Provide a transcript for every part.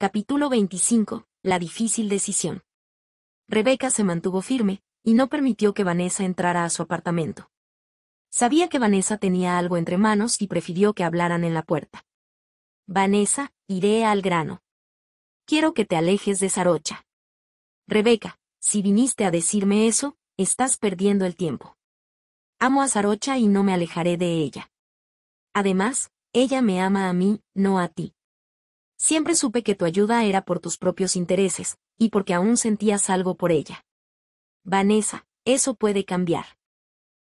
Capítulo 25. La difícil decisión. Rebeca se mantuvo firme, y no permitió que Vanessa entrara a su apartamento. Sabía que Vanessa tenía algo entre manos y prefirió que hablaran en la puerta. Vanessa, iré al grano. Quiero que te alejes de Sarocha. Rebeca, si viniste a decirme eso, estás perdiendo el tiempo. Amo a Sarocha y no me alejaré de ella. Además, ella me ama a mí, no a ti. Siempre supe que tu ayuda era por tus propios intereses, y porque aún sentías algo por ella. Vanessa, eso puede cambiar.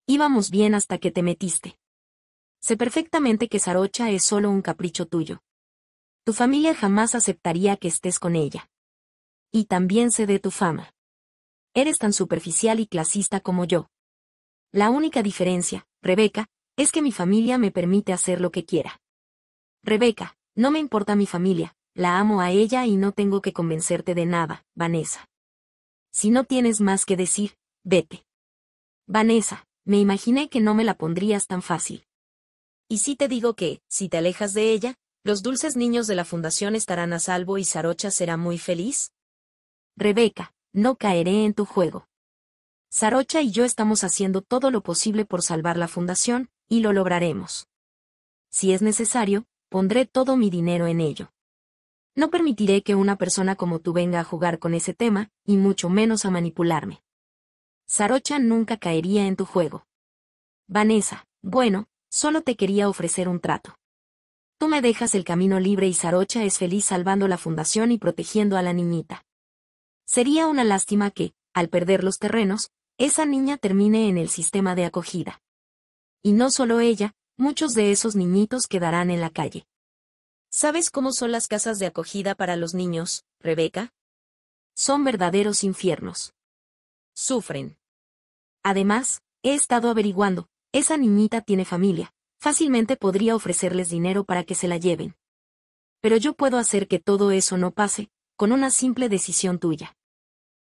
Íbamos bien hasta que te metiste. Sé perfectamente que Sarocha es solo un capricho tuyo. Tu familia jamás aceptaría que estés con ella. Y también sé de tu fama. Eres tan superficial y clasista como yo. La única diferencia, Rebeca, es que mi familia me permite hacer lo que quiera. Rebeca, no me importa mi familia, la amo a ella y no tengo que convencerte de nada, Vanessa. Si no tienes más que decir, vete. Vanessa, me imaginé que no me la pondrías tan fácil. Y si te digo que, si te alejas de ella, los dulces niños de la fundación estarán a salvo y Sarocha será muy feliz. Rebeca, no caeré en tu juego. Sarocha y yo estamos haciendo todo lo posible por salvar la fundación, y lo lograremos. Si es necesario, Pondré todo mi dinero en ello. No permitiré que una persona como tú venga a jugar con ese tema, y mucho menos a manipularme. Sarocha nunca caería en tu juego. Vanessa, bueno, solo te quería ofrecer un trato. Tú me dejas el camino libre y Sarocha es feliz salvando la fundación y protegiendo a la niñita. Sería una lástima que, al perder los terrenos, esa niña termine en el sistema de acogida. Y no solo ella, muchos de esos niñitos quedarán en la calle. ¿Sabes cómo son las casas de acogida para los niños, Rebeca? Son verdaderos infiernos. Sufren. Además, he estado averiguando, esa niñita tiene familia, fácilmente podría ofrecerles dinero para que se la lleven. Pero yo puedo hacer que todo eso no pase, con una simple decisión tuya.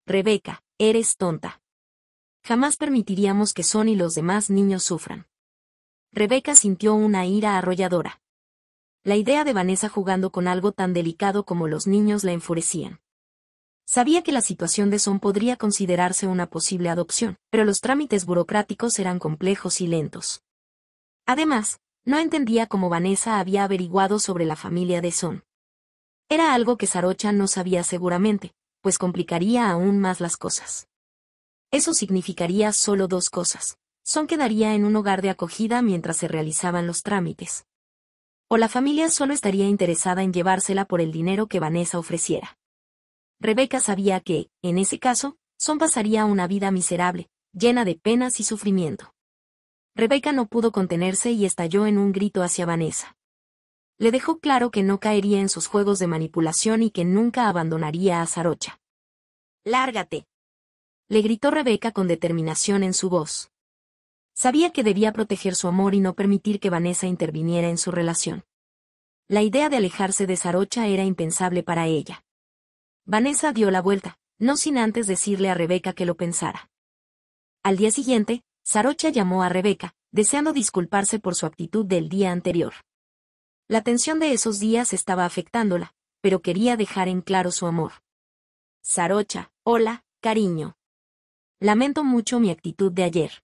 Rebeca, eres tonta. Jamás permitiríamos que Son y los demás niños sufran. Rebeca sintió una ira arrolladora. La idea de Vanessa jugando con algo tan delicado como los niños la enfurecían. Sabía que la situación de Son podría considerarse una posible adopción, pero los trámites burocráticos eran complejos y lentos. Además, no entendía cómo Vanessa había averiguado sobre la familia de Son. Era algo que Sarocha no sabía seguramente, pues complicaría aún más las cosas. Eso significaría solo dos cosas. Son quedaría en un hogar de acogida mientras se realizaban los trámites. O la familia solo estaría interesada en llevársela por el dinero que Vanessa ofreciera. Rebeca sabía que, en ese caso, Son pasaría una vida miserable, llena de penas y sufrimiento. Rebeca no pudo contenerse y estalló en un grito hacia Vanessa. Le dejó claro que no caería en sus juegos de manipulación y que nunca abandonaría a Zarocha. ¡Lárgate! Le gritó Rebeca con determinación en su voz. Sabía que debía proteger su amor y no permitir que Vanessa interviniera en su relación. La idea de alejarse de Sarocha era impensable para ella. Vanessa dio la vuelta, no sin antes decirle a Rebeca que lo pensara. Al día siguiente, Sarocha llamó a Rebeca, deseando disculparse por su actitud del día anterior. La tensión de esos días estaba afectándola, pero quería dejar en claro su amor. Sarocha, hola, cariño. Lamento mucho mi actitud de ayer.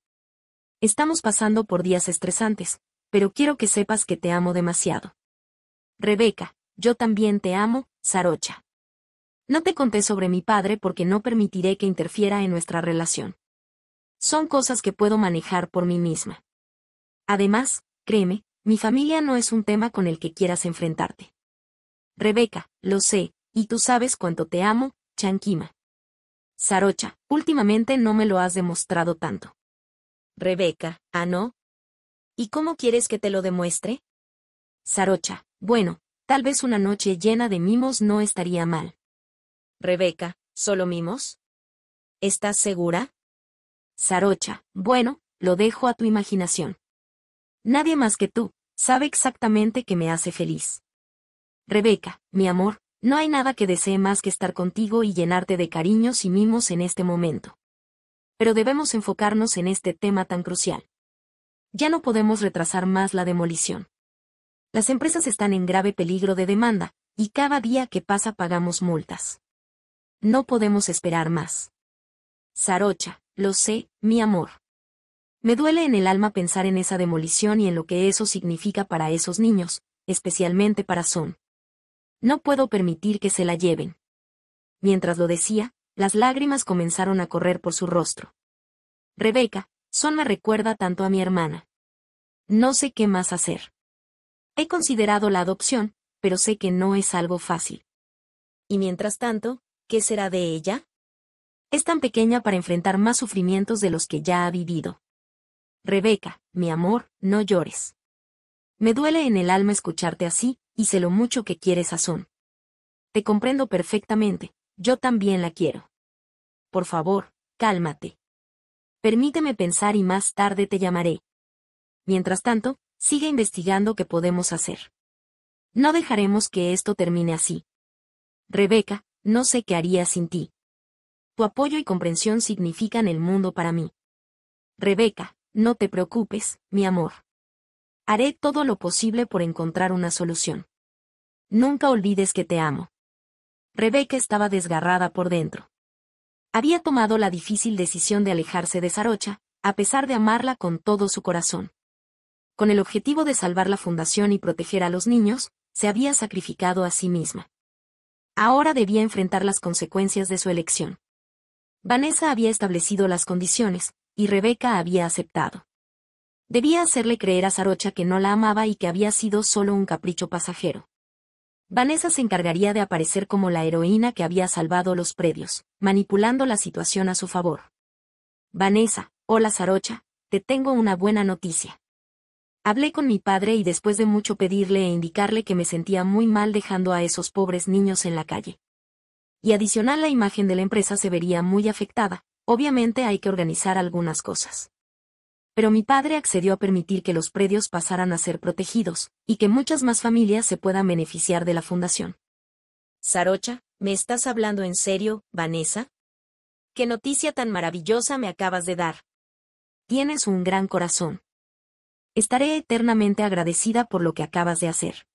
Estamos pasando por días estresantes, pero quiero que sepas que te amo demasiado. Rebeca, yo también te amo, Sarocha. No te conté sobre mi padre porque no permitiré que interfiera en nuestra relación. Son cosas que puedo manejar por mí misma. Además, créeme, mi familia no es un tema con el que quieras enfrentarte. Rebeca, lo sé, y tú sabes cuánto te amo, Chanquima. Sarocha, últimamente no me lo has demostrado tanto. Rebeca, ¿ah no? ¿Y cómo quieres que te lo demuestre? Sarocha, bueno, tal vez una noche llena de mimos no estaría mal. Rebeca, ¿solo mimos? ¿Estás segura? Sarocha, bueno, lo dejo a tu imaginación. Nadie más que tú, sabe exactamente que me hace feliz. Rebeca, mi amor, no hay nada que desee más que estar contigo y llenarte de cariños y mimos en este momento pero debemos enfocarnos en este tema tan crucial. Ya no podemos retrasar más la demolición. Las empresas están en grave peligro de demanda, y cada día que pasa pagamos multas. No podemos esperar más. Sarocha, lo sé, mi amor. Me duele en el alma pensar en esa demolición y en lo que eso significa para esos niños, especialmente para Son. No puedo permitir que se la lleven. Mientras lo decía, las lágrimas comenzaron a correr por su rostro. Rebeca, Son me recuerda tanto a mi hermana. No sé qué más hacer. He considerado la adopción, pero sé que no es algo fácil. Y mientras tanto, ¿qué será de ella? Es tan pequeña para enfrentar más sufrimientos de los que ya ha vivido. Rebeca, mi amor, no llores. Me duele en el alma escucharte así, y sé lo mucho que quieres a Son. Te comprendo perfectamente, yo también la quiero. Por favor, cálmate. Permíteme pensar y más tarde te llamaré. Mientras tanto, sigue investigando qué podemos hacer. No dejaremos que esto termine así. Rebeca, no sé qué haría sin ti. Tu apoyo y comprensión significan el mundo para mí. Rebeca, no te preocupes, mi amor. Haré todo lo posible por encontrar una solución. Nunca olvides que te amo. Rebeca estaba desgarrada por dentro. Había tomado la difícil decisión de alejarse de Sarocha, a pesar de amarla con todo su corazón. Con el objetivo de salvar la fundación y proteger a los niños, se había sacrificado a sí misma. Ahora debía enfrentar las consecuencias de su elección. Vanessa había establecido las condiciones, y Rebeca había aceptado. Debía hacerle creer a Sarocha que no la amaba y que había sido solo un capricho pasajero. Vanessa se encargaría de aparecer como la heroína que había salvado los predios, manipulando la situación a su favor. Vanessa, hola Sarocha, te tengo una buena noticia. Hablé con mi padre y después de mucho pedirle e indicarle que me sentía muy mal dejando a esos pobres niños en la calle. Y adicional la imagen de la empresa se vería muy afectada, obviamente hay que organizar algunas cosas pero mi padre accedió a permitir que los predios pasaran a ser protegidos, y que muchas más familias se puedan beneficiar de la fundación. Sarocha, ¿me estás hablando en serio, Vanessa? ¿Qué noticia tan maravillosa me acabas de dar? Tienes un gran corazón. Estaré eternamente agradecida por lo que acabas de hacer.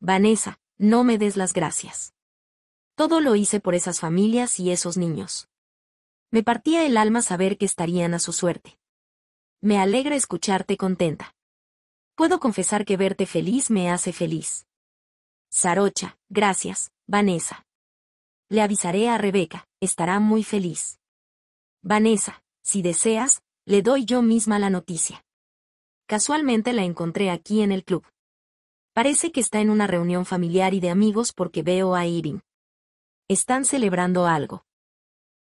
Vanessa, no me des las gracias. Todo lo hice por esas familias y esos niños. Me partía el alma saber que estarían a su suerte me alegra escucharte contenta. Puedo confesar que verte feliz me hace feliz. Sarocha, gracias, Vanessa. Le avisaré a Rebeca, estará muy feliz. Vanessa, si deseas, le doy yo misma la noticia. Casualmente la encontré aquí en el club. Parece que está en una reunión familiar y de amigos porque veo a Irin. Están celebrando algo.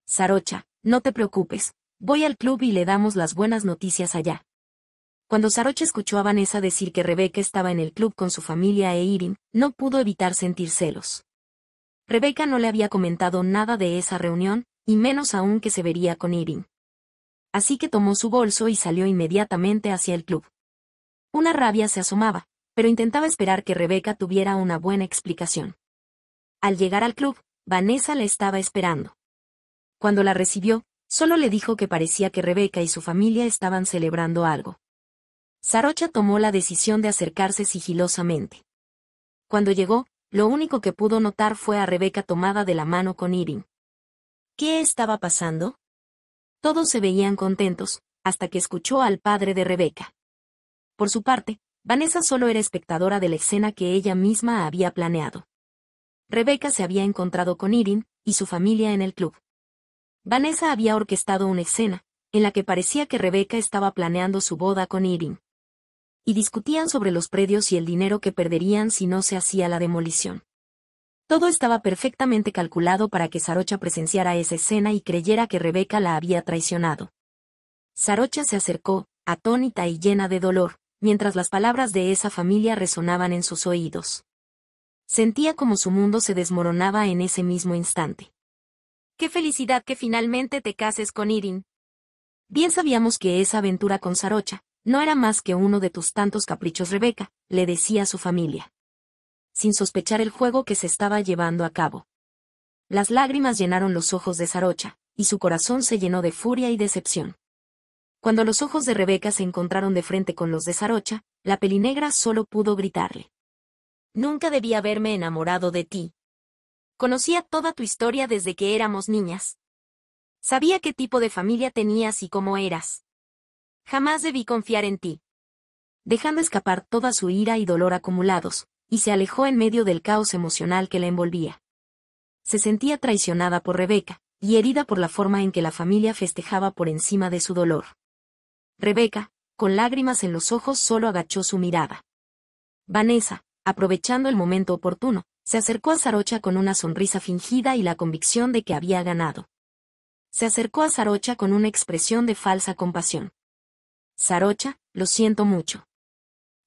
Sarocha, no te preocupes, Voy al club y le damos las buenas noticias allá. Cuando Saroche escuchó a Vanessa decir que Rebeca estaba en el club con su familia e Irin, no pudo evitar sentir celos. Rebeca no le había comentado nada de esa reunión, y menos aún que se vería con Irin. Así que tomó su bolso y salió inmediatamente hacia el club. Una rabia se asomaba, pero intentaba esperar que Rebeca tuviera una buena explicación. Al llegar al club, Vanessa la estaba esperando. Cuando la recibió, Solo le dijo que parecía que Rebeca y su familia estaban celebrando algo. Sarocha tomó la decisión de acercarse sigilosamente. Cuando llegó, lo único que pudo notar fue a Rebeca tomada de la mano con Irin. ¿Qué estaba pasando? Todos se veían contentos, hasta que escuchó al padre de Rebeca. Por su parte, Vanessa solo era espectadora de la escena que ella misma había planeado. Rebeca se había encontrado con Irin y su familia en el club. Vanessa había orquestado una escena, en la que parecía que Rebeca estaba planeando su boda con Irving. Y discutían sobre los predios y el dinero que perderían si no se hacía la demolición. Todo estaba perfectamente calculado para que Sarocha presenciara esa escena y creyera que Rebeca la había traicionado. Sarocha se acercó, atónita y llena de dolor, mientras las palabras de esa familia resonaban en sus oídos. Sentía como su mundo se desmoronaba en ese mismo instante. Qué felicidad que finalmente te cases con Irin. Bien sabíamos que esa aventura con Sarocha no era más que uno de tus tantos caprichos, Rebeca, le decía a su familia. Sin sospechar el juego que se estaba llevando a cabo. Las lágrimas llenaron los ojos de Sarocha, y su corazón se llenó de furia y decepción. Cuando los ojos de Rebeca se encontraron de frente con los de Sarocha, la pelinegra solo pudo gritarle. Nunca debí haberme enamorado de ti, Conocía toda tu historia desde que éramos niñas. Sabía qué tipo de familia tenías y cómo eras. Jamás debí confiar en ti. Dejando escapar toda su ira y dolor acumulados, y se alejó en medio del caos emocional que la envolvía. Se sentía traicionada por Rebeca, y herida por la forma en que la familia festejaba por encima de su dolor. Rebeca, con lágrimas en los ojos, solo agachó su mirada. Vanessa, aprovechando el momento oportuno, se acercó a Sarocha con una sonrisa fingida y la convicción de que había ganado. Se acercó a Sarocha con una expresión de falsa compasión. Sarocha, lo siento mucho.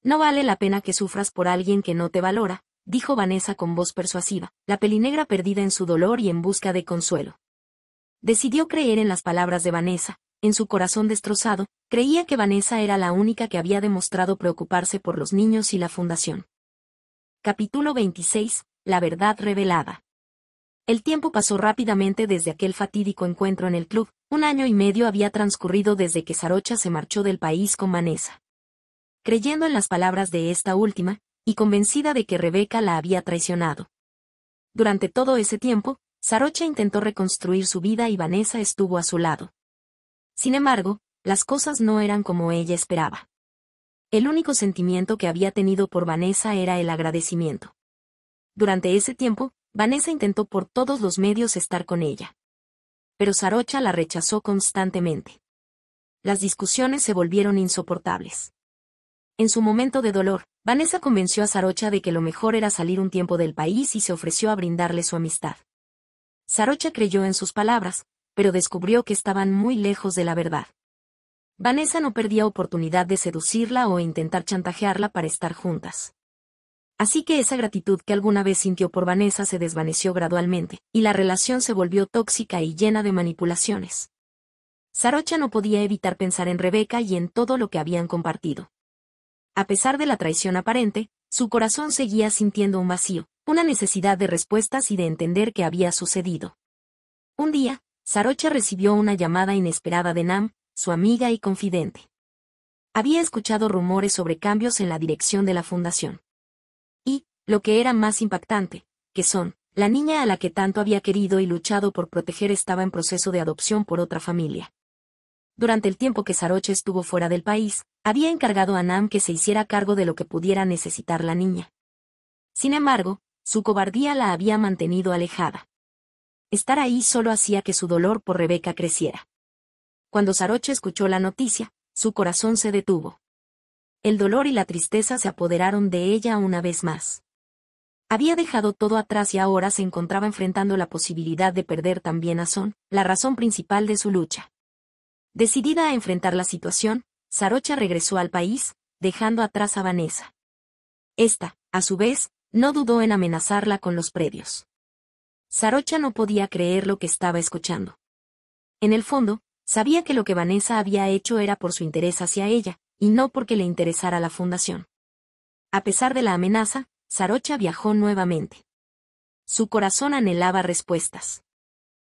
No vale la pena que sufras por alguien que no te valora, dijo Vanessa con voz persuasiva, la pelinegra perdida en su dolor y en busca de consuelo. Decidió creer en las palabras de Vanessa, en su corazón destrozado, creía que Vanessa era la única que había demostrado preocuparse por los niños y la fundación. Capítulo 26, la verdad revelada. El tiempo pasó rápidamente desde aquel fatídico encuentro en el club, un año y medio había transcurrido desde que Sarocha se marchó del país con Vanessa. Creyendo en las palabras de esta última, y convencida de que Rebeca la había traicionado. Durante todo ese tiempo, Sarocha intentó reconstruir su vida y Vanessa estuvo a su lado. Sin embargo, las cosas no eran como ella esperaba. El único sentimiento que había tenido por Vanessa era el agradecimiento. Durante ese tiempo, Vanessa intentó por todos los medios estar con ella. Pero Sarocha la rechazó constantemente. Las discusiones se volvieron insoportables. En su momento de dolor, Vanessa convenció a Sarocha de que lo mejor era salir un tiempo del país y se ofreció a brindarle su amistad. Sarocha creyó en sus palabras, pero descubrió que estaban muy lejos de la verdad. Vanessa no perdía oportunidad de seducirla o intentar chantajearla para estar juntas. Así que esa gratitud que alguna vez sintió por Vanessa se desvaneció gradualmente, y la relación se volvió tóxica y llena de manipulaciones. Sarocha no podía evitar pensar en Rebeca y en todo lo que habían compartido. A pesar de la traición aparente, su corazón seguía sintiendo un vacío, una necesidad de respuestas y de entender qué había sucedido. Un día, Sarocha recibió una llamada inesperada de Nam, su amiga y confidente. Había escuchado rumores sobre cambios en la dirección de la fundación lo que era más impactante, que son, la niña a la que tanto había querido y luchado por proteger estaba en proceso de adopción por otra familia. Durante el tiempo que Saroche estuvo fuera del país, había encargado a Nam que se hiciera cargo de lo que pudiera necesitar la niña. Sin embargo, su cobardía la había mantenido alejada. Estar ahí solo hacía que su dolor por Rebeca creciera. Cuando Saroche escuchó la noticia, su corazón se detuvo. El dolor y la tristeza se apoderaron de ella una vez más. Había dejado todo atrás y ahora se encontraba enfrentando la posibilidad de perder también a Son, la razón principal de su lucha. Decidida a enfrentar la situación, Sarocha regresó al país, dejando atrás a Vanessa. Esta, a su vez, no dudó en amenazarla con los predios. Sarocha no podía creer lo que estaba escuchando. En el fondo, sabía que lo que Vanessa había hecho era por su interés hacia ella, y no porque le interesara la fundación. A pesar de la amenaza, Sarocha viajó nuevamente. Su corazón anhelaba respuestas.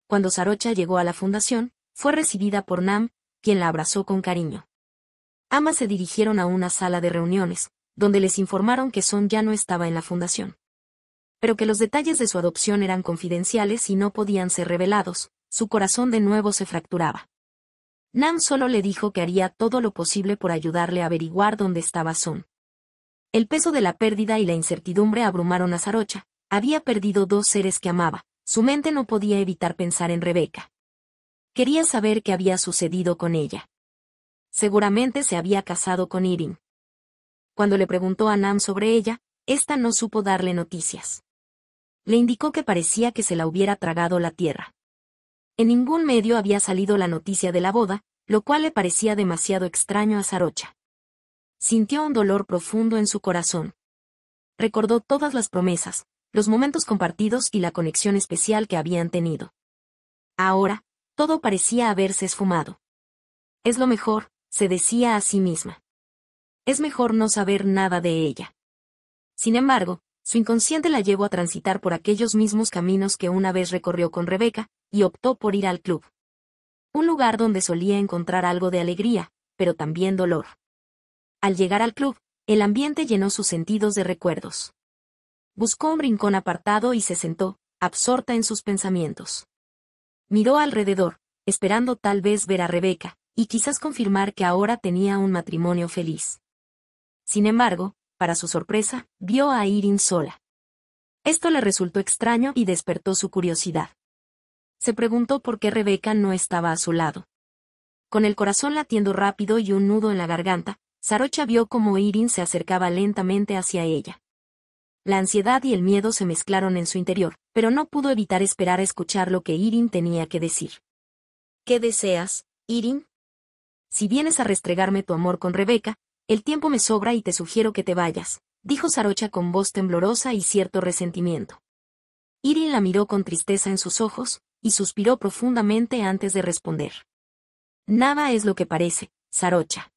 Cuando Sarocha llegó a la fundación, fue recibida por Nam, quien la abrazó con cariño. Amas se dirigieron a una sala de reuniones, donde les informaron que Son ya no estaba en la fundación. Pero que los detalles de su adopción eran confidenciales y no podían ser revelados, su corazón de nuevo se fracturaba. Nam solo le dijo que haría todo lo posible por ayudarle a averiguar dónde estaba Son. El peso de la pérdida y la incertidumbre abrumaron a Sarocha. Había perdido dos seres que amaba. Su mente no podía evitar pensar en Rebeca. Quería saber qué había sucedido con ella. Seguramente se había casado con Irin. Cuando le preguntó a Nam sobre ella, ésta no supo darle noticias. Le indicó que parecía que se la hubiera tragado la tierra. En ningún medio había salido la noticia de la boda, lo cual le parecía demasiado extraño a Sarocha sintió un dolor profundo en su corazón. Recordó todas las promesas, los momentos compartidos y la conexión especial que habían tenido. Ahora, todo parecía haberse esfumado. Es lo mejor, se decía a sí misma. Es mejor no saber nada de ella. Sin embargo, su inconsciente la llevó a transitar por aquellos mismos caminos que una vez recorrió con Rebeca, y optó por ir al club. Un lugar donde solía encontrar algo de alegría, pero también dolor. Al llegar al club, el ambiente llenó sus sentidos de recuerdos. Buscó un rincón apartado y se sentó, absorta en sus pensamientos. Miró alrededor, esperando tal vez ver a Rebeca, y quizás confirmar que ahora tenía un matrimonio feliz. Sin embargo, para su sorpresa, vio a Irin sola. Esto le resultó extraño y despertó su curiosidad. Se preguntó por qué Rebeca no estaba a su lado. Con el corazón latiendo rápido y un nudo en la garganta, Sarocha vio cómo Irin se acercaba lentamente hacia ella. La ansiedad y el miedo se mezclaron en su interior, pero no pudo evitar esperar a escuchar lo que Irin tenía que decir. ¿Qué deseas, Irin? Si vienes a restregarme tu amor con Rebeca, el tiempo me sobra y te sugiero que te vayas, dijo Sarocha con voz temblorosa y cierto resentimiento. Irin la miró con tristeza en sus ojos, y suspiró profundamente antes de responder. Nada es lo que parece, Sarocha.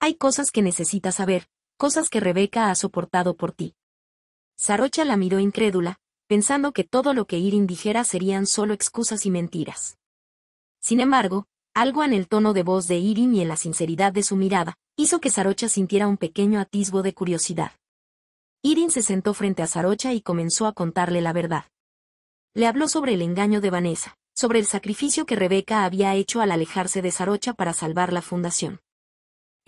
Hay cosas que necesitas saber, cosas que Rebeca ha soportado por ti. Sarocha la miró incrédula, pensando que todo lo que Irin dijera serían solo excusas y mentiras. Sin embargo, algo en el tono de voz de Irin y en la sinceridad de su mirada, hizo que Sarocha sintiera un pequeño atisbo de curiosidad. Irin se sentó frente a Sarocha y comenzó a contarle la verdad. Le habló sobre el engaño de Vanessa, sobre el sacrificio que Rebeca había hecho al alejarse de Sarocha para salvar la fundación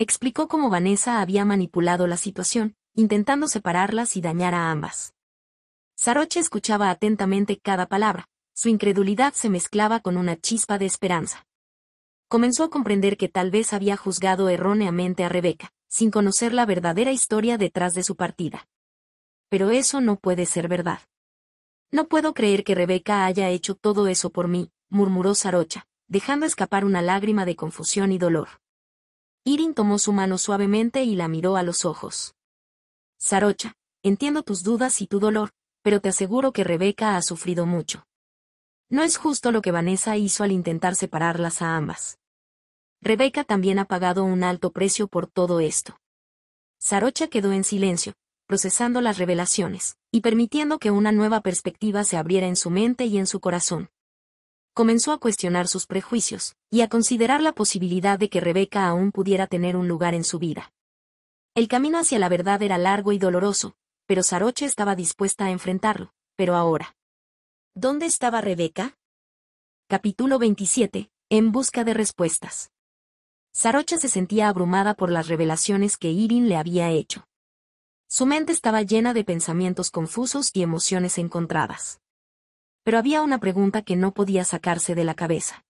explicó cómo Vanessa había manipulado la situación, intentando separarlas y dañar a ambas. Saroche escuchaba atentamente cada palabra, su incredulidad se mezclaba con una chispa de esperanza. Comenzó a comprender que tal vez había juzgado erróneamente a Rebeca, sin conocer la verdadera historia detrás de su partida. Pero eso no puede ser verdad. No puedo creer que Rebeca haya hecho todo eso por mí, murmuró Sarocha, dejando escapar una lágrima de confusión y dolor. Irin tomó su mano suavemente y la miró a los ojos. Sarocha, entiendo tus dudas y tu dolor, pero te aseguro que Rebeca ha sufrido mucho. No es justo lo que Vanessa hizo al intentar separarlas a ambas. Rebeca también ha pagado un alto precio por todo esto. Sarocha quedó en silencio, procesando las revelaciones, y permitiendo que una nueva perspectiva se abriera en su mente y en su corazón comenzó a cuestionar sus prejuicios, y a considerar la posibilidad de que Rebeca aún pudiera tener un lugar en su vida. El camino hacia la verdad era largo y doloroso, pero Saroche estaba dispuesta a enfrentarlo, pero ahora. ¿Dónde estaba Rebeca? Capítulo 27. En busca de respuestas. Saroche se sentía abrumada por las revelaciones que Irin le había hecho. Su mente estaba llena de pensamientos confusos y emociones encontradas. Pero había una pregunta que no podía sacarse de la cabeza.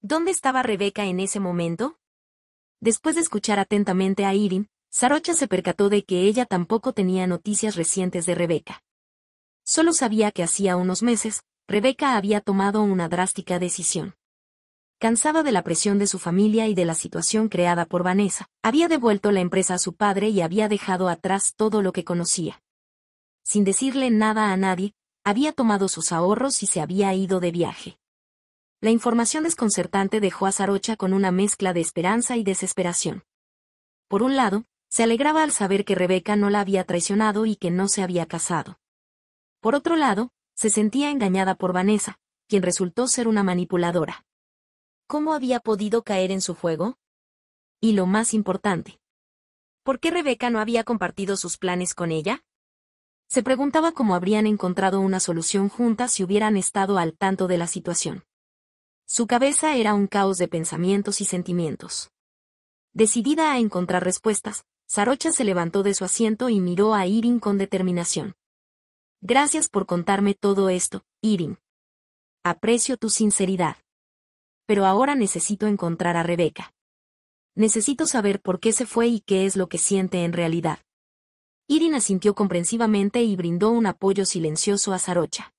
¿Dónde estaba Rebeca en ese momento? Después de escuchar atentamente a Irin, Sarocha se percató de que ella tampoco tenía noticias recientes de Rebeca. Solo sabía que hacía unos meses, Rebeca había tomado una drástica decisión. Cansada de la presión de su familia y de la situación creada por Vanessa, había devuelto la empresa a su padre y había dejado atrás todo lo que conocía. Sin decirle nada a nadie, había tomado sus ahorros y se había ido de viaje. La información desconcertante dejó a Sarocha con una mezcla de esperanza y desesperación. Por un lado, se alegraba al saber que Rebeca no la había traicionado y que no se había casado. Por otro lado, se sentía engañada por Vanessa, quien resultó ser una manipuladora. ¿Cómo había podido caer en su juego? Y lo más importante. ¿Por qué Rebeca no había compartido sus planes con ella? Se preguntaba cómo habrían encontrado una solución juntas si hubieran estado al tanto de la situación. Su cabeza era un caos de pensamientos y sentimientos. Decidida a encontrar respuestas, Sarocha se levantó de su asiento y miró a Irin con determinación. Gracias por contarme todo esto, Irin. Aprecio tu sinceridad. Pero ahora necesito encontrar a Rebeca. Necesito saber por qué se fue y qué es lo que siente en realidad. Irin asintió comprensivamente y brindó un apoyo silencioso a Sarocha.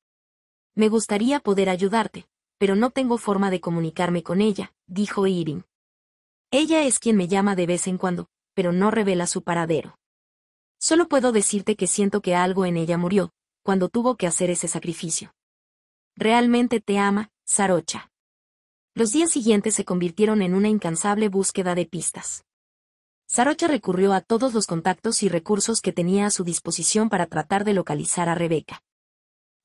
Me gustaría poder ayudarte, pero no tengo forma de comunicarme con ella, dijo Irin. Ella es quien me llama de vez en cuando, pero no revela su paradero. Solo puedo decirte que siento que algo en ella murió, cuando tuvo que hacer ese sacrificio. Realmente te ama, Sarocha. Los días siguientes se convirtieron en una incansable búsqueda de pistas. Sarocha recurrió a todos los contactos y recursos que tenía a su disposición para tratar de localizar a Rebeca.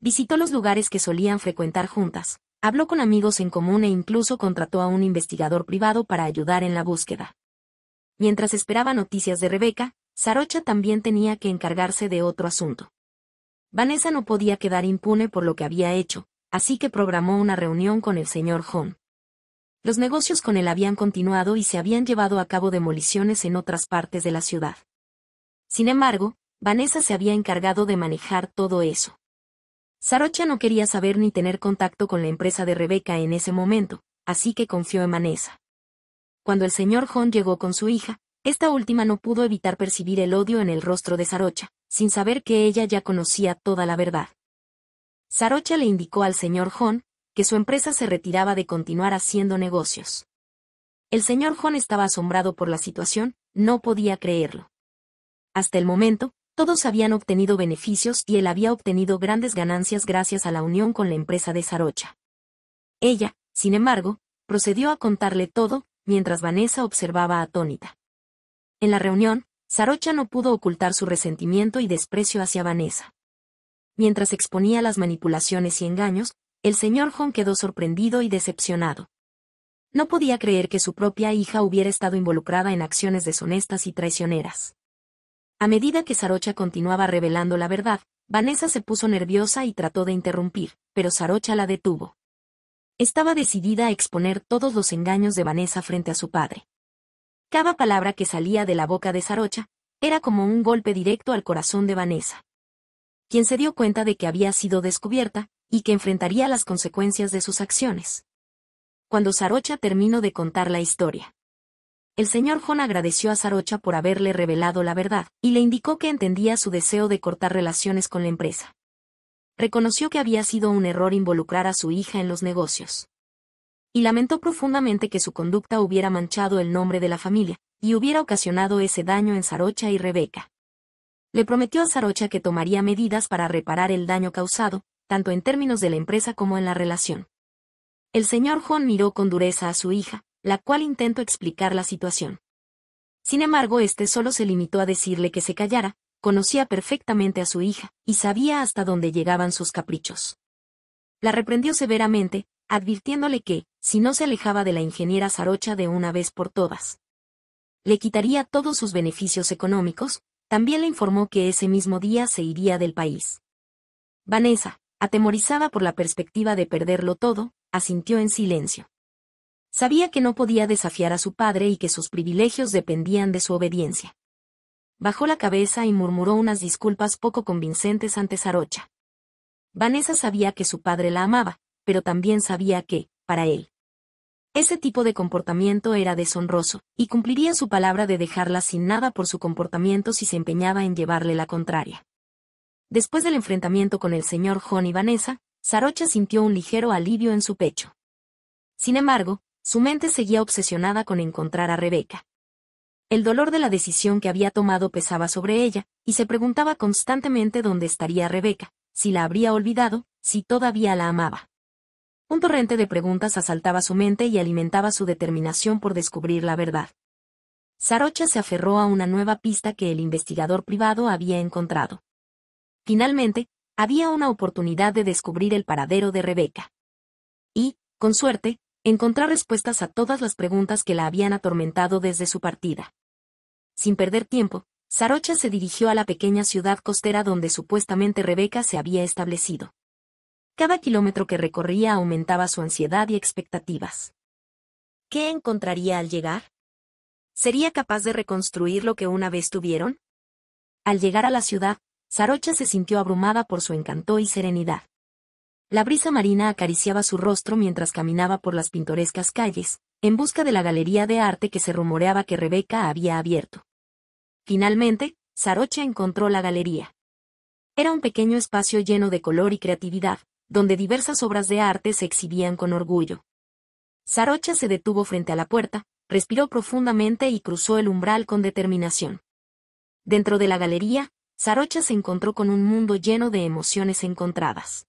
Visitó los lugares que solían frecuentar juntas, habló con amigos en común e incluso contrató a un investigador privado para ayudar en la búsqueda. Mientras esperaba noticias de Rebeca, Sarocha también tenía que encargarse de otro asunto. Vanessa no podía quedar impune por lo que había hecho, así que programó una reunión con el señor Hunt. Los negocios con él habían continuado y se habían llevado a cabo demoliciones en otras partes de la ciudad. Sin embargo, Vanessa se había encargado de manejar todo eso. Sarocha no quería saber ni tener contacto con la empresa de Rebeca en ese momento, así que confió en Vanessa. Cuando el señor Hon llegó con su hija, esta última no pudo evitar percibir el odio en el rostro de Sarocha, sin saber que ella ya conocía toda la verdad. Sarocha le indicó al señor Hon que su empresa se retiraba de continuar haciendo negocios. El señor Juan estaba asombrado por la situación, no podía creerlo. Hasta el momento, todos habían obtenido beneficios y él había obtenido grandes ganancias gracias a la unión con la empresa de Sarocha. Ella, sin embargo, procedió a contarle todo, mientras Vanessa observaba atónita. En la reunión, Sarocha no pudo ocultar su resentimiento y desprecio hacia Vanessa. Mientras exponía las manipulaciones y engaños, el señor John quedó sorprendido y decepcionado. No podía creer que su propia hija hubiera estado involucrada en acciones deshonestas y traicioneras. A medida que Sarocha continuaba revelando la verdad, Vanessa se puso nerviosa y trató de interrumpir, pero Sarocha la detuvo. Estaba decidida a exponer todos los engaños de Vanessa frente a su padre. Cada palabra que salía de la boca de Sarocha era como un golpe directo al corazón de Vanessa. Quien se dio cuenta de que había sido descubierta, y que enfrentaría las consecuencias de sus acciones. Cuando Sarocha terminó de contar la historia, el señor John agradeció a Sarocha por haberle revelado la verdad, y le indicó que entendía su deseo de cortar relaciones con la empresa. Reconoció que había sido un error involucrar a su hija en los negocios. Y lamentó profundamente que su conducta hubiera manchado el nombre de la familia, y hubiera ocasionado ese daño en Sarocha y Rebeca. Le prometió a Sarocha que tomaría medidas para reparar el daño causado, tanto en términos de la empresa como en la relación. El señor Juan miró con dureza a su hija, la cual intentó explicar la situación. Sin embargo, este solo se limitó a decirle que se callara, conocía perfectamente a su hija, y sabía hasta dónde llegaban sus caprichos. La reprendió severamente, advirtiéndole que, si no se alejaba de la ingeniera Sarocha de una vez por todas, le quitaría todos sus beneficios económicos, también le informó que ese mismo día se iría del país. Vanessa, atemorizada por la perspectiva de perderlo todo, asintió en silencio. Sabía que no podía desafiar a su padre y que sus privilegios dependían de su obediencia. Bajó la cabeza y murmuró unas disculpas poco convincentes ante Sarocha. Vanessa sabía que su padre la amaba, pero también sabía que, para él, ese tipo de comportamiento era deshonroso, y cumpliría su palabra de dejarla sin nada por su comportamiento si se empeñaba en llevarle la contraria. Después del enfrentamiento con el señor John y Vanessa, Sarocha sintió un ligero alivio en su pecho. Sin embargo, su mente seguía obsesionada con encontrar a Rebeca. El dolor de la decisión que había tomado pesaba sobre ella, y se preguntaba constantemente dónde estaría Rebeca, si la habría olvidado, si todavía la amaba. Un torrente de preguntas asaltaba su mente y alimentaba su determinación por descubrir la verdad. Sarocha se aferró a una nueva pista que el investigador privado había encontrado. Finalmente, había una oportunidad de descubrir el paradero de Rebeca. Y, con suerte, encontrar respuestas a todas las preguntas que la habían atormentado desde su partida. Sin perder tiempo, Sarocha se dirigió a la pequeña ciudad costera donde supuestamente Rebeca se había establecido. Cada kilómetro que recorría aumentaba su ansiedad y expectativas. ¿Qué encontraría al llegar? ¿Sería capaz de reconstruir lo que una vez tuvieron? Al llegar a la ciudad, Sarocha se sintió abrumada por su encanto y serenidad. La brisa marina acariciaba su rostro mientras caminaba por las pintorescas calles, en busca de la galería de arte que se rumoreaba que Rebeca había abierto. Finalmente, Sarocha encontró la galería. Era un pequeño espacio lleno de color y creatividad, donde diversas obras de arte se exhibían con orgullo. Sarocha se detuvo frente a la puerta, respiró profundamente y cruzó el umbral con determinación. Dentro de la galería, Sarocha se encontró con un mundo lleno de emociones encontradas.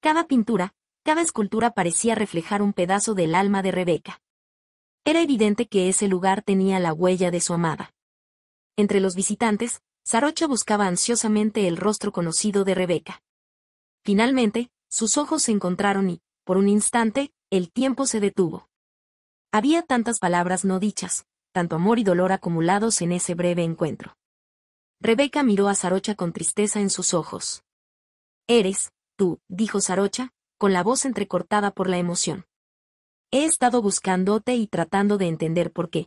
Cada pintura, cada escultura parecía reflejar un pedazo del alma de Rebeca. Era evidente que ese lugar tenía la huella de su amada. Entre los visitantes, Sarocha buscaba ansiosamente el rostro conocido de Rebeca. Finalmente, sus ojos se encontraron y, por un instante, el tiempo se detuvo. Había tantas palabras no dichas, tanto amor y dolor acumulados en ese breve encuentro. Rebeca miró a Sarocha con tristeza en sus ojos. Eres, tú, dijo Sarocha, con la voz entrecortada por la emoción. He estado buscándote y tratando de entender por qué.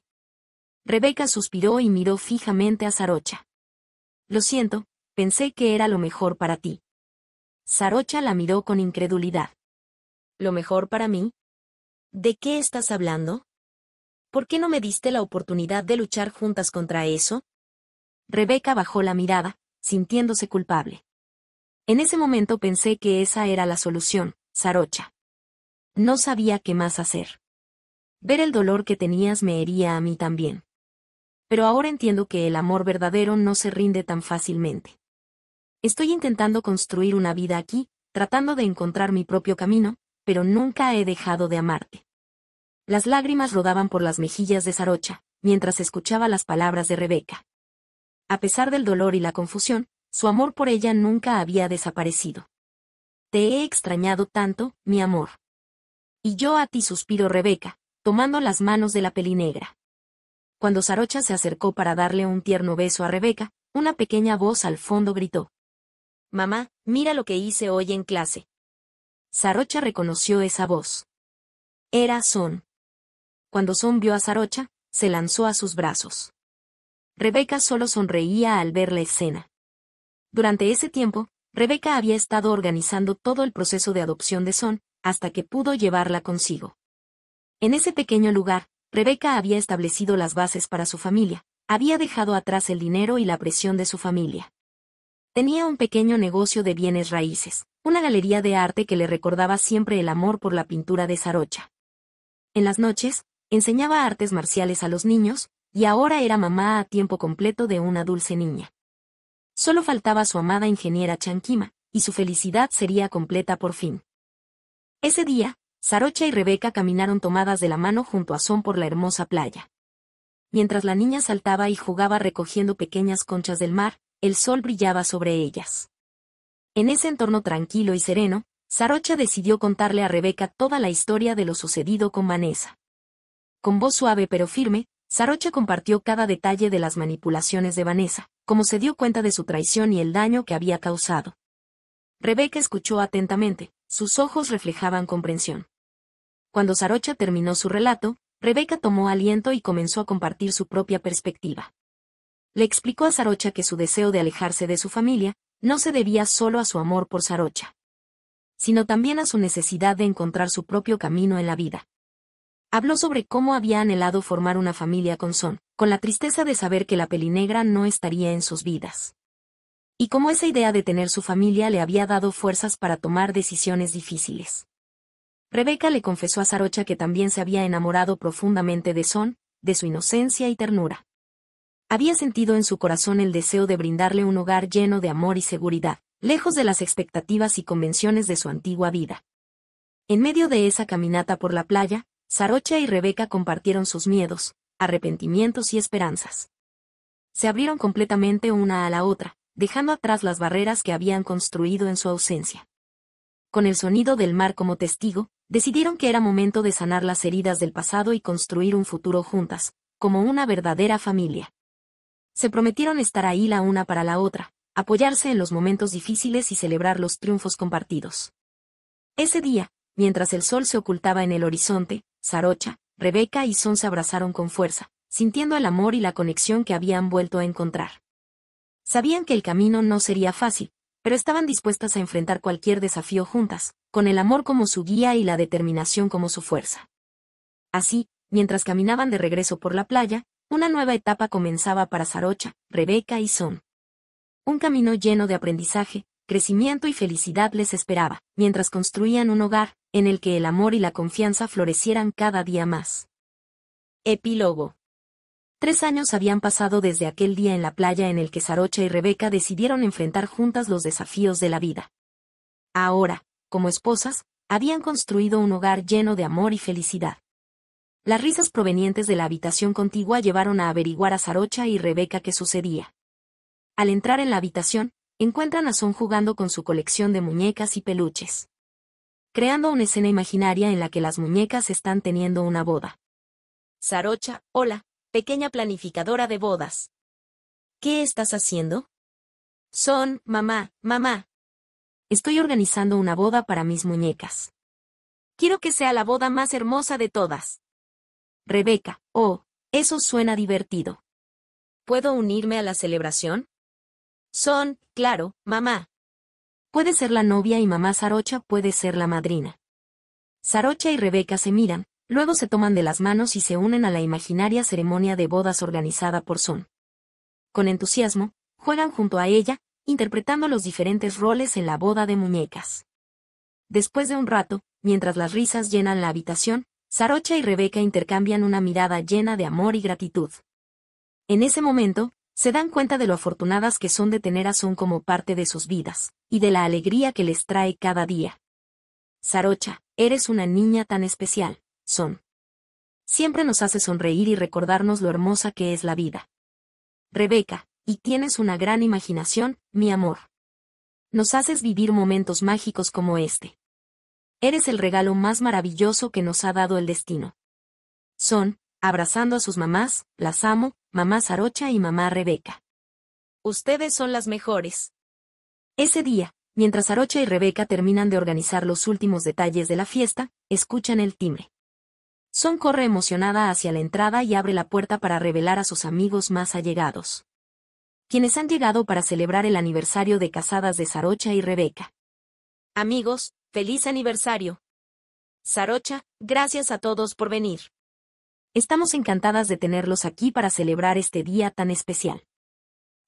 Rebeca suspiró y miró fijamente a Sarocha. Lo siento, pensé que era lo mejor para ti. Sarocha la miró con incredulidad. ¿Lo mejor para mí? ¿De qué estás hablando? ¿Por qué no me diste la oportunidad de luchar juntas contra eso? Rebeca bajó la mirada, sintiéndose culpable. En ese momento pensé que esa era la solución, Sarocha. No sabía qué más hacer. Ver el dolor que tenías me hería a mí también. Pero ahora entiendo que el amor verdadero no se rinde tan fácilmente. Estoy intentando construir una vida aquí, tratando de encontrar mi propio camino, pero nunca he dejado de amarte. Las lágrimas rodaban por las mejillas de Sarocha, mientras escuchaba las palabras de Rebeca. A pesar del dolor y la confusión, su amor por ella nunca había desaparecido. Te he extrañado tanto, mi amor. Y yo a ti suspiro Rebeca, tomando las manos de la pelinegra. Cuando Sarocha se acercó para darle un tierno beso a Rebeca, una pequeña voz al fondo gritó. Mamá, mira lo que hice hoy en clase. Sarocha reconoció esa voz. Era Son. Cuando Son vio a Sarocha, se lanzó a sus brazos. Rebeca solo sonreía al ver la escena. Durante ese tiempo, Rebeca había estado organizando todo el proceso de adopción de Son, hasta que pudo llevarla consigo. En ese pequeño lugar, Rebeca había establecido las bases para su familia, había dejado atrás el dinero y la presión de su familia. Tenía un pequeño negocio de bienes raíces, una galería de arte que le recordaba siempre el amor por la pintura de Sarocha. En las noches, enseñaba artes marciales a los niños, y ahora era mamá a tiempo completo de una dulce niña. Solo faltaba su amada ingeniera Chanquima, y su felicidad sería completa por fin. Ese día, Sarocha y Rebeca caminaron tomadas de la mano junto a Son por la hermosa playa. Mientras la niña saltaba y jugaba recogiendo pequeñas conchas del mar, el sol brillaba sobre ellas. En ese entorno tranquilo y sereno, Sarocha decidió contarle a Rebeca toda la historia de lo sucedido con Vanessa. Con voz suave pero firme, Sarocha compartió cada detalle de las manipulaciones de Vanessa, como se dio cuenta de su traición y el daño que había causado. Rebeca escuchó atentamente, sus ojos reflejaban comprensión. Cuando Sarocha terminó su relato, Rebeca tomó aliento y comenzó a compartir su propia perspectiva. Le explicó a Sarocha que su deseo de alejarse de su familia no se debía solo a su amor por Sarocha, sino también a su necesidad de encontrar su propio camino en la vida habló sobre cómo había anhelado formar una familia con Son, con la tristeza de saber que la pelinegra no estaría en sus vidas. Y cómo esa idea de tener su familia le había dado fuerzas para tomar decisiones difíciles. Rebeca le confesó a Sarocha que también se había enamorado profundamente de Son, de su inocencia y ternura. Había sentido en su corazón el deseo de brindarle un hogar lleno de amor y seguridad, lejos de las expectativas y convenciones de su antigua vida. En medio de esa caminata por la playa, Sarocha y Rebeca compartieron sus miedos, arrepentimientos y esperanzas. Se abrieron completamente una a la otra, dejando atrás las barreras que habían construido en su ausencia. Con el sonido del mar como testigo, decidieron que era momento de sanar las heridas del pasado y construir un futuro juntas, como una verdadera familia. Se prometieron estar ahí la una para la otra, apoyarse en los momentos difíciles y celebrar los triunfos compartidos. Ese día, mientras el sol se ocultaba en el horizonte, Sarocha, Rebeca y Son se abrazaron con fuerza, sintiendo el amor y la conexión que habían vuelto a encontrar. Sabían que el camino no sería fácil, pero estaban dispuestas a enfrentar cualquier desafío juntas, con el amor como su guía y la determinación como su fuerza. Así, mientras caminaban de regreso por la playa, una nueva etapa comenzaba para Sarocha, Rebeca y Son. Un camino lleno de aprendizaje, crecimiento y felicidad les esperaba, mientras construían un hogar, en el que el amor y la confianza florecieran cada día más. Epílogo. Tres años habían pasado desde aquel día en la playa en el que Sarocha y Rebeca decidieron enfrentar juntas los desafíos de la vida. Ahora, como esposas, habían construido un hogar lleno de amor y felicidad. Las risas provenientes de la habitación contigua llevaron a averiguar a Sarocha y Rebeca qué sucedía. Al entrar en la habitación, encuentran a Son jugando con su colección de muñecas y peluches creando una escena imaginaria en la que las muñecas están teniendo una boda. Sarocha, hola, pequeña planificadora de bodas. ¿Qué estás haciendo? Son, mamá, mamá. Estoy organizando una boda para mis muñecas. Quiero que sea la boda más hermosa de todas. Rebeca, oh, eso suena divertido. ¿Puedo unirme a la celebración? Son, claro, mamá puede ser la novia y mamá Sarocha puede ser la madrina. Sarocha y Rebeca se miran, luego se toman de las manos y se unen a la imaginaria ceremonia de bodas organizada por Zoom. Con entusiasmo, juegan junto a ella, interpretando los diferentes roles en la boda de muñecas. Después de un rato, mientras las risas llenan la habitación, Sarocha y Rebeca intercambian una mirada llena de amor y gratitud. En ese momento, se dan cuenta de lo afortunadas que son de tener a Son como parte de sus vidas, y de la alegría que les trae cada día. Sarocha, eres una niña tan especial, Son. Siempre nos hace sonreír y recordarnos lo hermosa que es la vida. Rebeca, y tienes una gran imaginación, mi amor. Nos haces vivir momentos mágicos como este. Eres el regalo más maravilloso que nos ha dado el destino. Son, abrazando a sus mamás, las amo, mamá Sarocha y mamá Rebeca. Ustedes son las mejores. Ese día, mientras Sarocha y Rebeca terminan de organizar los últimos detalles de la fiesta, escuchan el timbre. Son corre emocionada hacia la entrada y abre la puerta para revelar a sus amigos más allegados. Quienes han llegado para celebrar el aniversario de casadas de Sarocha y Rebeca. Amigos, feliz aniversario. Sarocha, gracias a todos por venir. Estamos encantadas de tenerlos aquí para celebrar este día tan especial.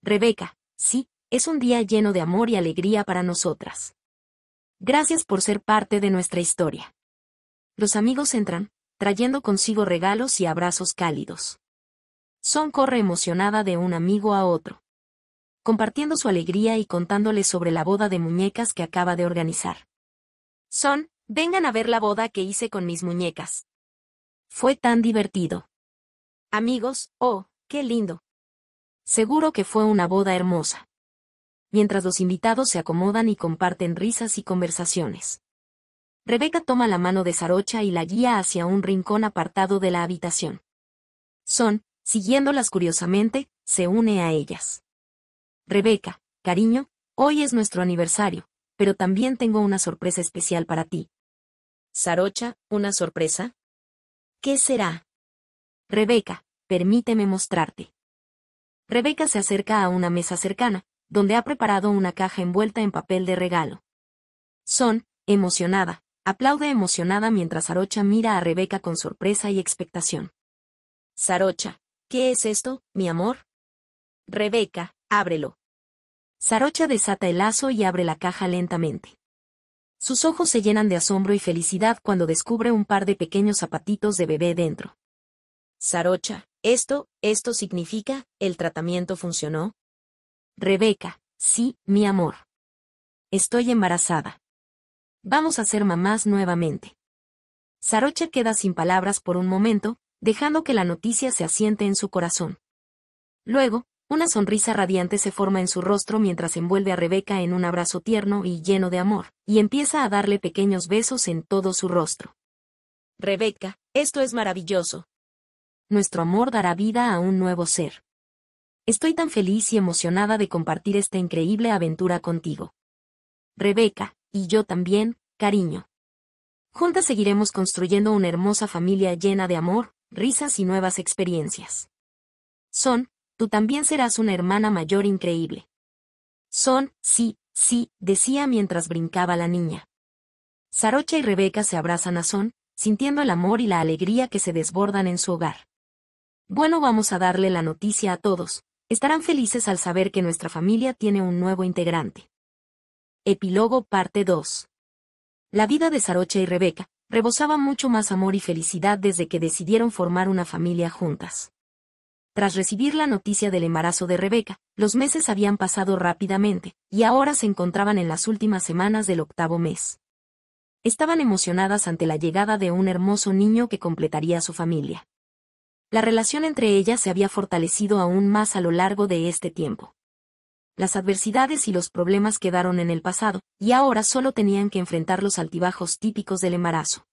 Rebeca, sí, es un día lleno de amor y alegría para nosotras. Gracias por ser parte de nuestra historia. Los amigos entran, trayendo consigo regalos y abrazos cálidos. Son corre emocionada de un amigo a otro, compartiendo su alegría y contándole sobre la boda de muñecas que acaba de organizar. Son, vengan a ver la boda que hice con mis muñecas. Fue tan divertido. Amigos, oh, qué lindo. Seguro que fue una boda hermosa. Mientras los invitados se acomodan y comparten risas y conversaciones. Rebeca toma la mano de Sarocha y la guía hacia un rincón apartado de la habitación. Son, siguiéndolas curiosamente, se une a ellas. Rebeca, cariño, hoy es nuestro aniversario, pero también tengo una sorpresa especial para ti. Sarocha, ¿una sorpresa? ¿Qué será? Rebeca, permíteme mostrarte. Rebeca se acerca a una mesa cercana, donde ha preparado una caja envuelta en papel de regalo. Son, emocionada, aplaude emocionada mientras Sarocha mira a Rebeca con sorpresa y expectación. Sarocha, ¿qué es esto, mi amor? Rebeca, ábrelo. Sarocha desata el lazo y abre la caja lentamente. Sus ojos se llenan de asombro y felicidad cuando descubre un par de pequeños zapatitos de bebé dentro. Sarocha, esto, esto significa, el tratamiento funcionó. Rebeca, sí, mi amor. Estoy embarazada. Vamos a ser mamás nuevamente. Sarocha queda sin palabras por un momento, dejando que la noticia se asiente en su corazón. Luego, una sonrisa radiante se forma en su rostro mientras envuelve a Rebeca en un abrazo tierno y lleno de amor, y empieza a darle pequeños besos en todo su rostro. Rebeca, esto es maravilloso. Nuestro amor dará vida a un nuevo ser. Estoy tan feliz y emocionada de compartir esta increíble aventura contigo. Rebeca, y yo también, cariño. Juntas seguiremos construyendo una hermosa familia llena de amor, risas y nuevas experiencias. Son, tú también serás una hermana mayor increíble. Son, sí, sí, decía mientras brincaba la niña. Sarocha y Rebeca se abrazan a Son, sintiendo el amor y la alegría que se desbordan en su hogar. Bueno, vamos a darle la noticia a todos, estarán felices al saber que nuestra familia tiene un nuevo integrante. Epílogo parte 2. La vida de Sarocha y Rebeca rebosaba mucho más amor y felicidad desde que decidieron formar una familia juntas. Tras recibir la noticia del embarazo de Rebeca, los meses habían pasado rápidamente, y ahora se encontraban en las últimas semanas del octavo mes. Estaban emocionadas ante la llegada de un hermoso niño que completaría su familia. La relación entre ellas se había fortalecido aún más a lo largo de este tiempo las adversidades y los problemas quedaron en el pasado, y ahora solo tenían que enfrentar los altibajos típicos del embarazo.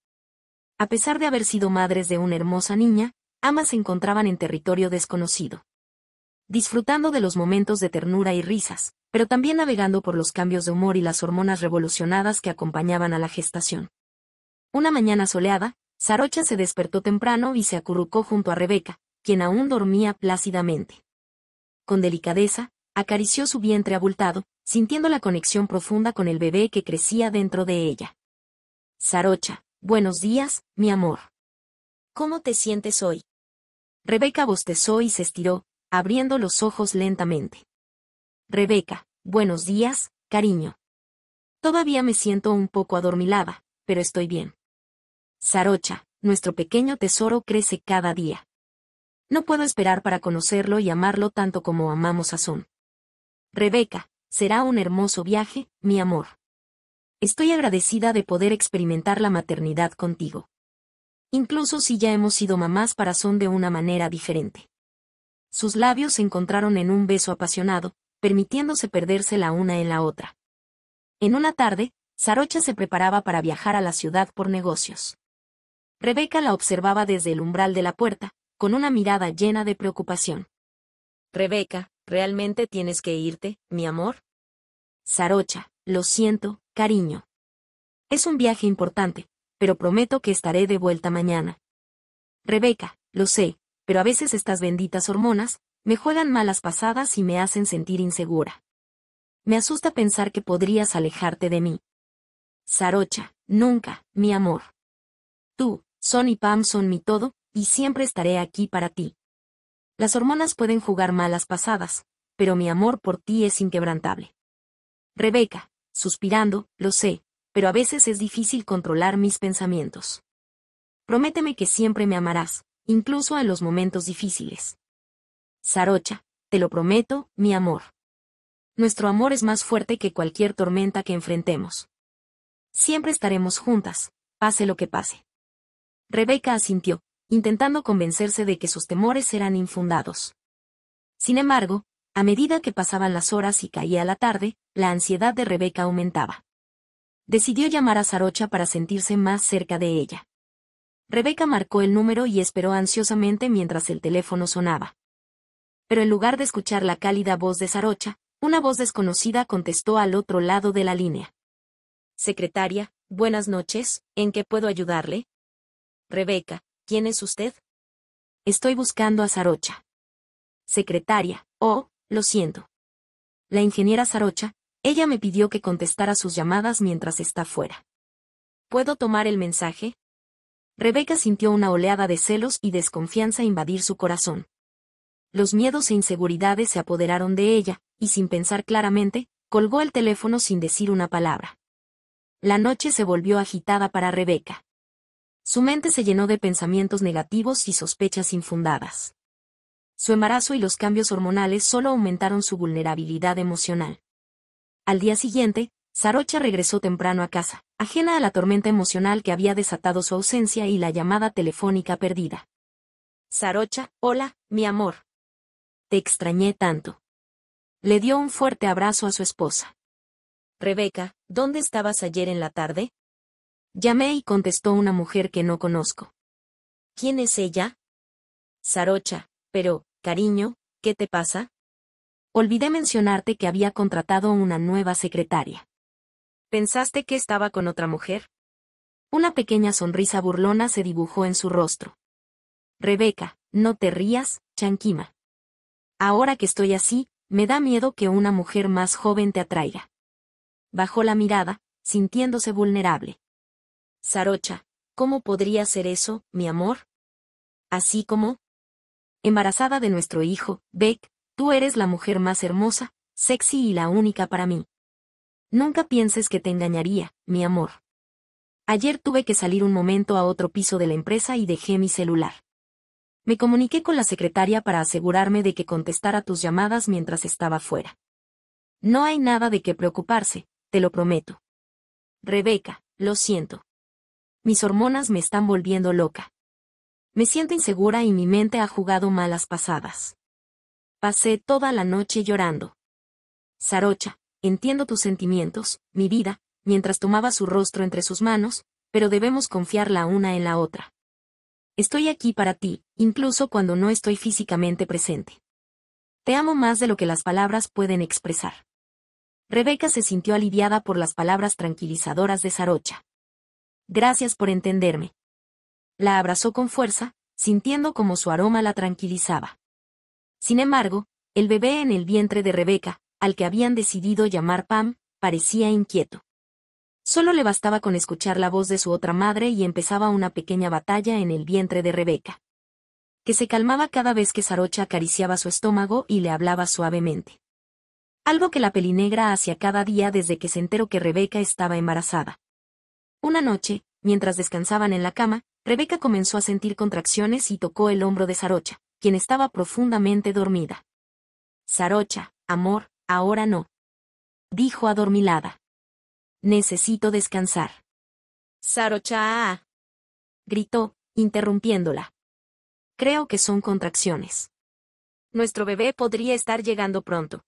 A pesar de haber sido madres de una hermosa niña, ambas se encontraban en territorio desconocido. Disfrutando de los momentos de ternura y risas, pero también navegando por los cambios de humor y las hormonas revolucionadas que acompañaban a la gestación. Una mañana soleada, Sarocha se despertó temprano y se acurrucó junto a Rebeca, quien aún dormía plácidamente. Con delicadeza, acarició su vientre abultado, sintiendo la conexión profunda con el bebé que crecía dentro de ella. Sarocha, buenos días, mi amor. ¿Cómo te sientes hoy? Rebeca bostezó y se estiró, abriendo los ojos lentamente. Rebeca, buenos días, cariño. Todavía me siento un poco adormilada, pero estoy bien. Sarocha, nuestro pequeño tesoro crece cada día. No puedo esperar para conocerlo y amarlo tanto como amamos a Son. Rebeca, será un hermoso viaje, mi amor. Estoy agradecida de poder experimentar la maternidad contigo. Incluso si ya hemos sido mamás para son de una manera diferente. Sus labios se encontraron en un beso apasionado, permitiéndose perderse la una en la otra. En una tarde, Sarocha se preparaba para viajar a la ciudad por negocios. Rebeca la observaba desde el umbral de la puerta, con una mirada llena de preocupación. Rebeca, ¿realmente tienes que irte, mi amor? Sarocha, lo siento, cariño. Es un viaje importante, pero prometo que estaré de vuelta mañana. Rebeca, lo sé, pero a veces estas benditas hormonas, me juegan malas pasadas y me hacen sentir insegura. Me asusta pensar que podrías alejarte de mí. Sarocha, nunca, mi amor. Tú, Son y Pam son mi todo, y siempre estaré aquí para ti. Las hormonas pueden jugar malas pasadas, pero mi amor por ti es inquebrantable. Rebeca, suspirando, lo sé, pero a veces es difícil controlar mis pensamientos. Prométeme que siempre me amarás, incluso en los momentos difíciles. Sarocha, te lo prometo, mi amor. Nuestro amor es más fuerte que cualquier tormenta que enfrentemos. Siempre estaremos juntas, pase lo que pase. Rebeca asintió, intentando convencerse de que sus temores eran infundados. Sin embargo, a medida que pasaban las horas y caía la tarde, la ansiedad de Rebeca aumentaba. Decidió llamar a Sarocha para sentirse más cerca de ella. Rebeca marcó el número y esperó ansiosamente mientras el teléfono sonaba. Pero en lugar de escuchar la cálida voz de Sarocha, una voz desconocida contestó al otro lado de la línea. Secretaria, buenas noches, ¿en qué puedo ayudarle? Rebeca, ¿quién es usted? Estoy buscando a Sarocha. Secretaria, oh, lo siento. La ingeniera Sarocha, ella me pidió que contestara sus llamadas mientras está fuera. ¿Puedo tomar el mensaje? Rebeca sintió una oleada de celos y desconfianza invadir su corazón. Los miedos e inseguridades se apoderaron de ella, y sin pensar claramente, colgó el teléfono sin decir una palabra. La noche se volvió agitada para Rebeca. Su mente se llenó de pensamientos negativos y sospechas infundadas. Su embarazo y los cambios hormonales solo aumentaron su vulnerabilidad emocional. Al día siguiente, Sarocha regresó temprano a casa, ajena a la tormenta emocional que había desatado su ausencia y la llamada telefónica perdida. Sarocha, hola, mi amor. Te extrañé tanto. Le dio un fuerte abrazo a su esposa. Rebeca, ¿dónde estabas ayer en la tarde? Llamé y contestó una mujer que no conozco. ¿Quién es ella? Sarocha, pero, cariño, ¿qué te pasa? Olvidé mencionarte que había contratado una nueva secretaria. ¿Pensaste que estaba con otra mujer? Una pequeña sonrisa burlona se dibujó en su rostro. Rebeca, no te rías, Chanquima. Ahora que estoy así, me da miedo que una mujer más joven te atraiga. Bajó la mirada, sintiéndose vulnerable. Sarocha, ¿cómo podría ser eso, mi amor? Así como... Embarazada de nuestro hijo, Beck, Tú eres la mujer más hermosa, sexy y la única para mí. Nunca pienses que te engañaría, mi amor. Ayer tuve que salir un momento a otro piso de la empresa y dejé mi celular. Me comuniqué con la secretaria para asegurarme de que contestara tus llamadas mientras estaba fuera. No hay nada de qué preocuparse, te lo prometo. Rebeca, lo siento. Mis hormonas me están volviendo loca. Me siento insegura y mi mente ha jugado malas pasadas. Pasé toda la noche llorando. Sarocha, entiendo tus sentimientos, mi vida, mientras tomaba su rostro entre sus manos, pero debemos confiar la una en la otra. Estoy aquí para ti, incluso cuando no estoy físicamente presente. Te amo más de lo que las palabras pueden expresar. Rebeca se sintió aliviada por las palabras tranquilizadoras de Sarocha. Gracias por entenderme. La abrazó con fuerza, sintiendo como su aroma la tranquilizaba. Sin embargo, el bebé en el vientre de Rebeca, al que habían decidido llamar Pam, parecía inquieto. Solo le bastaba con escuchar la voz de su otra madre y empezaba una pequeña batalla en el vientre de Rebeca, que se calmaba cada vez que Sarocha acariciaba su estómago y le hablaba suavemente. Algo que la pelinegra hacía cada día desde que se enteró que Rebeca estaba embarazada. Una noche, mientras descansaban en la cama, Rebeca comenzó a sentir contracciones y tocó el hombro de Sarocha, quien estaba profundamente dormida. Sarocha, amor, ahora no. Dijo adormilada. Necesito descansar. Sarocha. Ah, ah. Gritó, interrumpiéndola. Creo que son contracciones. Nuestro bebé podría estar llegando pronto.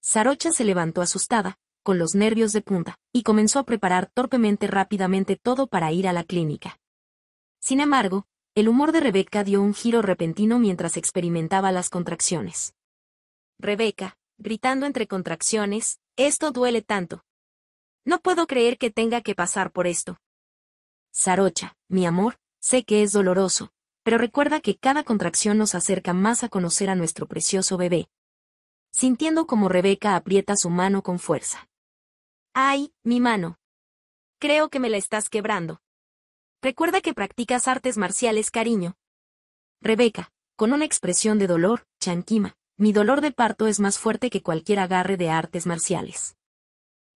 Sarocha se levantó asustada, con los nervios de punta, y comenzó a preparar torpemente rápidamente todo para ir a la clínica. Sin embargo, el humor de Rebeca dio un giro repentino mientras experimentaba las contracciones. Rebeca, gritando entre contracciones, esto duele tanto. No puedo creer que tenga que pasar por esto. Sarocha, mi amor, sé que es doloroso, pero recuerda que cada contracción nos acerca más a conocer a nuestro precioso bebé. Sintiendo como Rebeca aprieta su mano con fuerza. ¡Ay, mi mano! Creo que me la estás quebrando. Recuerda que practicas artes marciales, cariño. Rebeca, con una expresión de dolor, Chanquima, mi dolor de parto es más fuerte que cualquier agarre de artes marciales.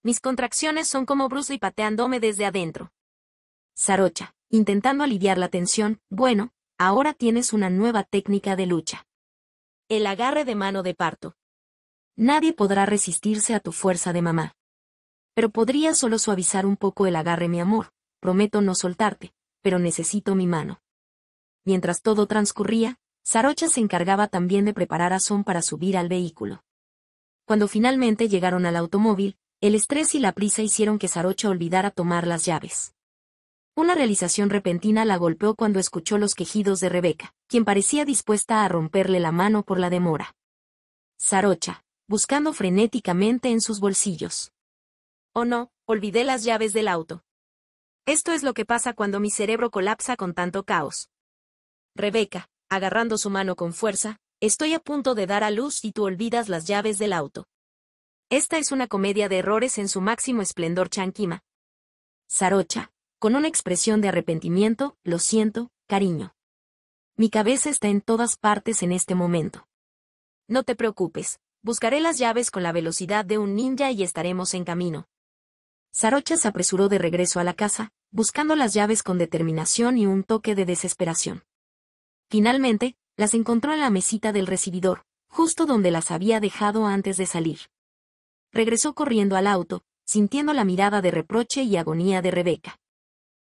Mis contracciones son como Bruce y pateándome desde adentro. Sarocha, intentando aliviar la tensión, bueno, ahora tienes una nueva técnica de lucha. El agarre de mano de parto. Nadie podrá resistirse a tu fuerza de mamá. Pero podría solo suavizar un poco el agarre, mi amor. Prometo no soltarte, pero necesito mi mano. Mientras todo transcurría, Sarocha se encargaba también de preparar a Son para subir al vehículo. Cuando finalmente llegaron al automóvil, el estrés y la prisa hicieron que Sarocha olvidara tomar las llaves. Una realización repentina la golpeó cuando escuchó los quejidos de Rebeca, quien parecía dispuesta a romperle la mano por la demora. Sarocha, buscando frenéticamente en sus bolsillos. Oh no, olvidé las llaves del auto. Esto es lo que pasa cuando mi cerebro colapsa con tanto caos. Rebeca, agarrando su mano con fuerza, estoy a punto de dar a luz y tú olvidas las llaves del auto. Esta es una comedia de errores en su máximo esplendor chanquima. Sarocha, con una expresión de arrepentimiento, lo siento, cariño. Mi cabeza está en todas partes en este momento. No te preocupes, buscaré las llaves con la velocidad de un ninja y estaremos en camino. Sarocha se apresuró de regreso a la casa, buscando las llaves con determinación y un toque de desesperación. Finalmente, las encontró en la mesita del recibidor, justo donde las había dejado antes de salir. Regresó corriendo al auto, sintiendo la mirada de reproche y agonía de Rebeca.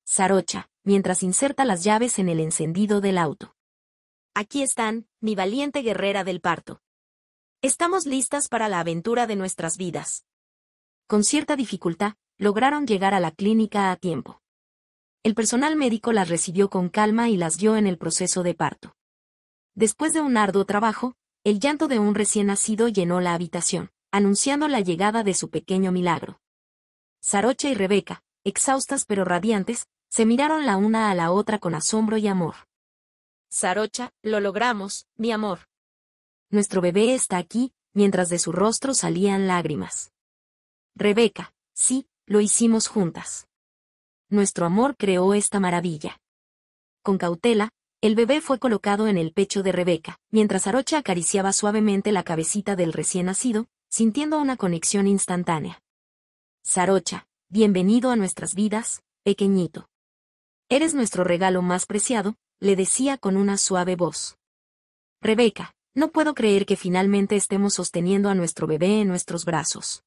Sarocha, mientras inserta las llaves en el encendido del auto. Aquí están, mi valiente guerrera del parto. Estamos listas para la aventura de nuestras vidas con cierta dificultad, lograron llegar a la clínica a tiempo. El personal médico las recibió con calma y las dio en el proceso de parto. Después de un arduo trabajo, el llanto de un recién nacido llenó la habitación, anunciando la llegada de su pequeño milagro. Sarocha y Rebeca, exhaustas pero radiantes, se miraron la una a la otra con asombro y amor. Sarocha, lo logramos, mi amor. Nuestro bebé está aquí, mientras de su rostro salían lágrimas. Rebeca, sí, lo hicimos juntas. Nuestro amor creó esta maravilla. Con cautela, el bebé fue colocado en el pecho de Rebeca, mientras Arocha acariciaba suavemente la cabecita del recién nacido, sintiendo una conexión instantánea. Sarocha, bienvenido a nuestras vidas, pequeñito. Eres nuestro regalo más preciado, le decía con una suave voz. Rebeca, no puedo creer que finalmente estemos sosteniendo a nuestro bebé en nuestros brazos.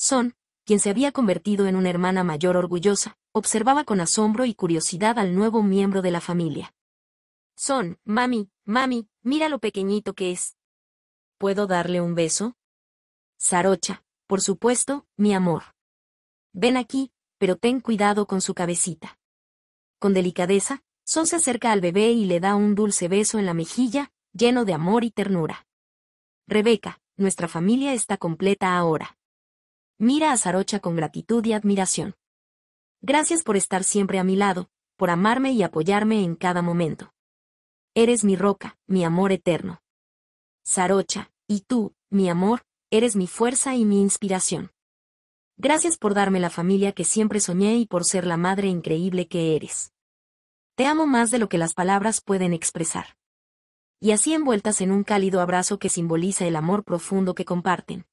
Son, quien se había convertido en una hermana mayor orgullosa, observaba con asombro y curiosidad al nuevo miembro de la familia. Son, mami, mami, mira lo pequeñito que es. ¿Puedo darle un beso? Sarocha, por supuesto, mi amor. Ven aquí, pero ten cuidado con su cabecita. Con delicadeza, Son se acerca al bebé y le da un dulce beso en la mejilla, lleno de amor y ternura. Rebeca, nuestra familia está completa ahora mira a Sarocha con gratitud y admiración. Gracias por estar siempre a mi lado, por amarme y apoyarme en cada momento. Eres mi roca, mi amor eterno. Sarocha, y tú, mi amor, eres mi fuerza y mi inspiración. Gracias por darme la familia que siempre soñé y por ser la madre increíble que eres. Te amo más de lo que las palabras pueden expresar. Y así envueltas en un cálido abrazo que simboliza el amor profundo que comparten,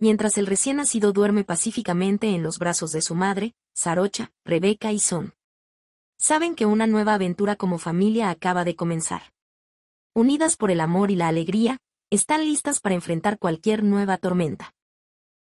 mientras el recién nacido duerme pacíficamente en los brazos de su madre, Sarocha, Rebeca y Son. Saben que una nueva aventura como familia acaba de comenzar. Unidas por el amor y la alegría, están listas para enfrentar cualquier nueva tormenta.